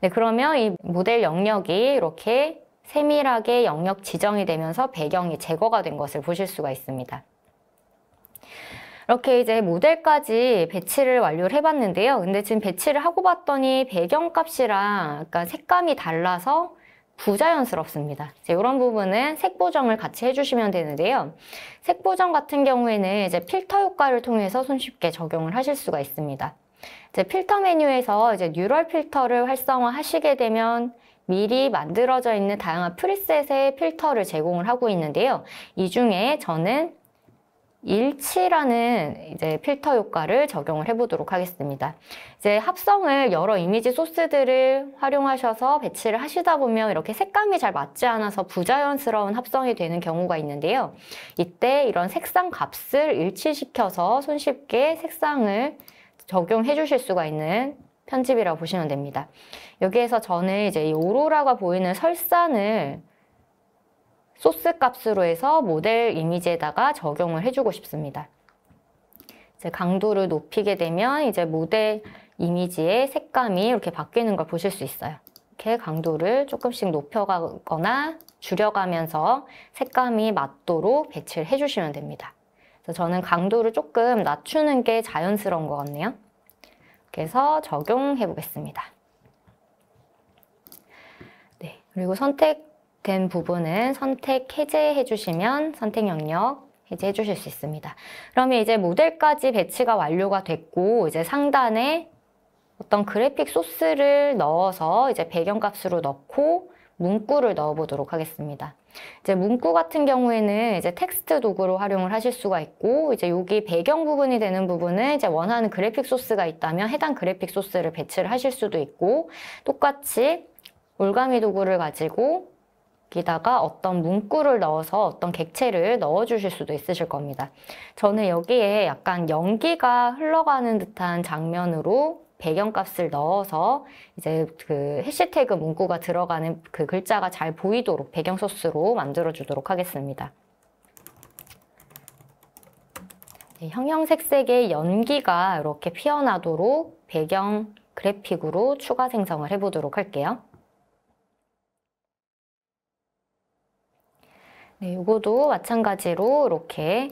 네, 그러면 이 모델 영역이 이렇게 세밀하게 영역 지정이 되면서 배경이 제거가 된 것을 보실 수가 있습니다. 이렇게 이제 모델까지 배치를 완료를 해봤는데요. 근데 지금 배치를 하고 봤더니 배경값이랑 약간 색감이 달라서 부자연스럽습니다. 이런 부분은 색 보정을 같이 해주시면 되는데요. 색 보정 같은 경우에는 이제 필터 효과를 통해서 손쉽게 적용을 하실 수가 있습니다. 이제 필터 메뉴에서 이제 뉴럴 필터를 활성화하시게 되면 미리 만들어져 있는 다양한 프리셋의 필터를 제공을 하고 있는데요. 이 중에 저는 일치라는 이제 필터 효과를 적용을 해보도록 하겠습니다. 이제 합성을 여러 이미지 소스들을 활용하셔서 배치를 하시다 보면 이렇게 색감이 잘 맞지 않아서 부자연스러운 합성이 되는 경우가 있는데요. 이때 이런 색상 값을 일치시켜서 손쉽게 색상을 적용해 주실 수가 있는 편집이라고 보시면 됩니다. 여기에서 저는 이제 이 오로라가 보이는 설산을 소스 값으로 해서 모델 이미지에다가 적용을 해주고 싶습니다. 이제 강도를 높이게 되면 이제 모델 이미지의 색감이 이렇게 바뀌는 걸 보실 수 있어요. 이렇게 강도를 조금씩 높여가거나 줄여가면서 색감이 맞도록 배치를 해주시면 됩니다. 그래서 저는 강도를 조금 낮추는 게 자연스러운 것 같네요. 계속해서 적용해 보겠습니다. 네, 그리고 선택된 부분은 선택 해제해 주시면 선택 영역 해제해 주실 수 있습니다. 그러면 이제 모델까지 배치가 완료가 됐고 이제 상단에 어떤 그래픽 소스를 넣어서 이제 배경값으로 넣고 문구를 넣어보도록 하겠습니다. 이제 문구 같은 경우에는 이제 텍스트 도구로 활용을 하실 수가 있고 이제 여기 배경 부분이 되는 부분에 이제 원하는 그래픽 소스가 있다면 해당 그래픽 소스를 배치를 하실 수도 있고 똑같이 올가미 도구를 가지고 기다가 어떤 문구를 넣어서 어떤 객체를 넣어주실 수도 있으실 겁니다. 저는 여기에 약간 연기가 흘러가는 듯한 장면으로 배경값을 넣어서 이제 그 해시태그 문구가 들어가는 그 글자가 잘 보이도록 배경 소스로 만들어 주도록 하겠습니다. 네, 형형색색의 연기가 이렇게 피어나도록 배경 그래픽으로 추가 생성을 해보도록 할게요. 네, 이것도 마찬가지로 이렇게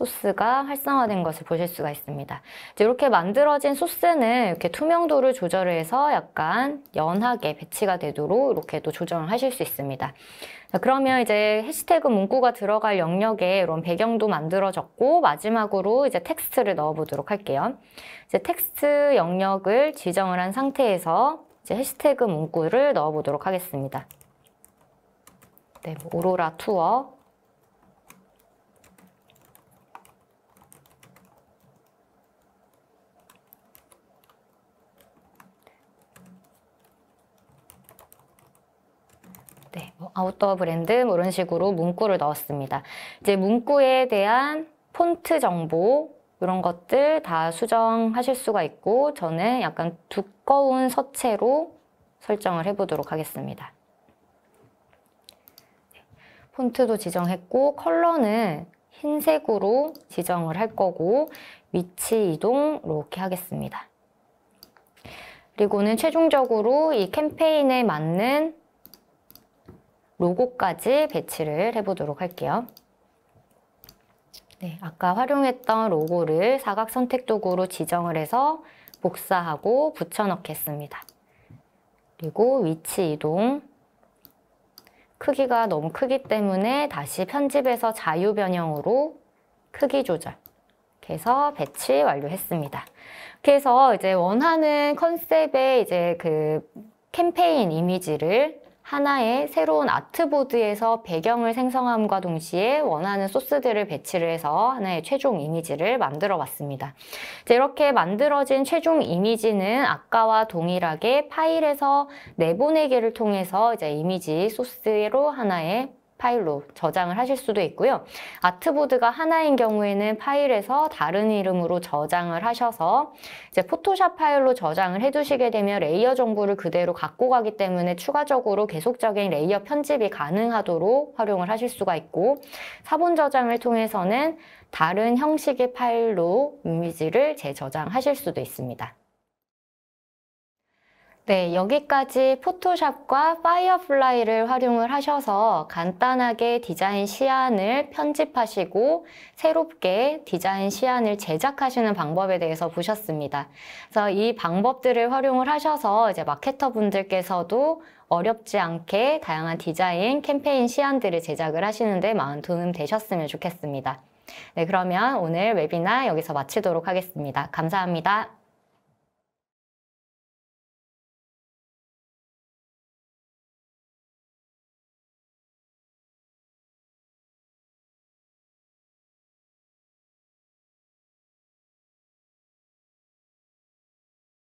소스가 활성화된 것을 보실 수가 있습니다. 이렇게 만들어진 소스는 이렇게 투명도를 조절 해서 약간 연하게 배치가 되도록 이렇게 또 조정을 하실 수 있습니다. 자, 그러면 이제 해시태그 문구가 들어갈 영역에 이런 배경도 만들어졌고 마지막으로 이제 텍스트를 넣어보도록 할게요. 이제 텍스트 영역을 지정을 한 상태에서 이제 해시태그 문구를 넣어보도록 하겠습니다. 네, 뭐 오로라 투어 아웃도어 브랜드 뭐 이런 식으로 문구를 넣었습니다. 이제 문구에 대한 폰트 정보 이런 것들 다 수정하실 수가 있고 저는 약간 두꺼운 서체로 설정을 해보도록 하겠습니다. 폰트도 지정했고 컬러는 흰색으로 지정을 할 거고 위치 이동 이렇게 하겠습니다. 그리고는 최종적으로 이 캠페인에 맞는 로고까지 배치를 해보도록 할게요. 네, 아까 활용했던 로고를 사각 선택 도구로 지정을 해서 복사하고 붙여넣겠습니다. 그리고 위치 이동 크기가 너무 크기 때문에 다시 편집해서 자유 변형으로 크기 조절 해서 배치 완료했습니다. 그래서 이제 원하는 컨셉의 이제 그 캠페인 이미지를 하나의 새로운 아트보드에서 배경을 생성함과 동시에 원하는 소스들을 배치를 해서 하나의 최종 이미지를 만들어 봤습니다. 이렇게 만들어진 최종 이미지는 아까와 동일하게 파일에서 내보내기를 통해서 이제 이미지 소스로 하나의 파일로 저장을 하실 수도 있고요. 아트보드가 하나인 경우에는 파일에서 다른 이름으로 저장을 하셔서 이제 포토샵 파일로 저장을 해두시게 되면 레이어 정보를 그대로 갖고 가기 때문에 추가적으로 계속적인 레이어 편집이 가능하도록 활용을 하실 수가 있고 사본 저장을 통해서는 다른 형식의 파일로 이미지를 재저장하실 수도 있습니다. 네, 여기까지 포토샵과 파이어플라이를 활용을 하셔서 간단하게 디자인 시안을 편집하시고 새롭게 디자인 시안을 제작하시는 방법에 대해서 보셨습니다. 그래서 이 방법들을 활용을 하셔서 이제 마케터 분들께서도 어렵지 않게 다양한 디자인 캠페인 시안들을 제작을 하시는데 많은 도움 되셨으면 좋겠습니다. 네, 그러면 오늘 웨비나 여기서 마치도록 하겠습니다. 감사합니다.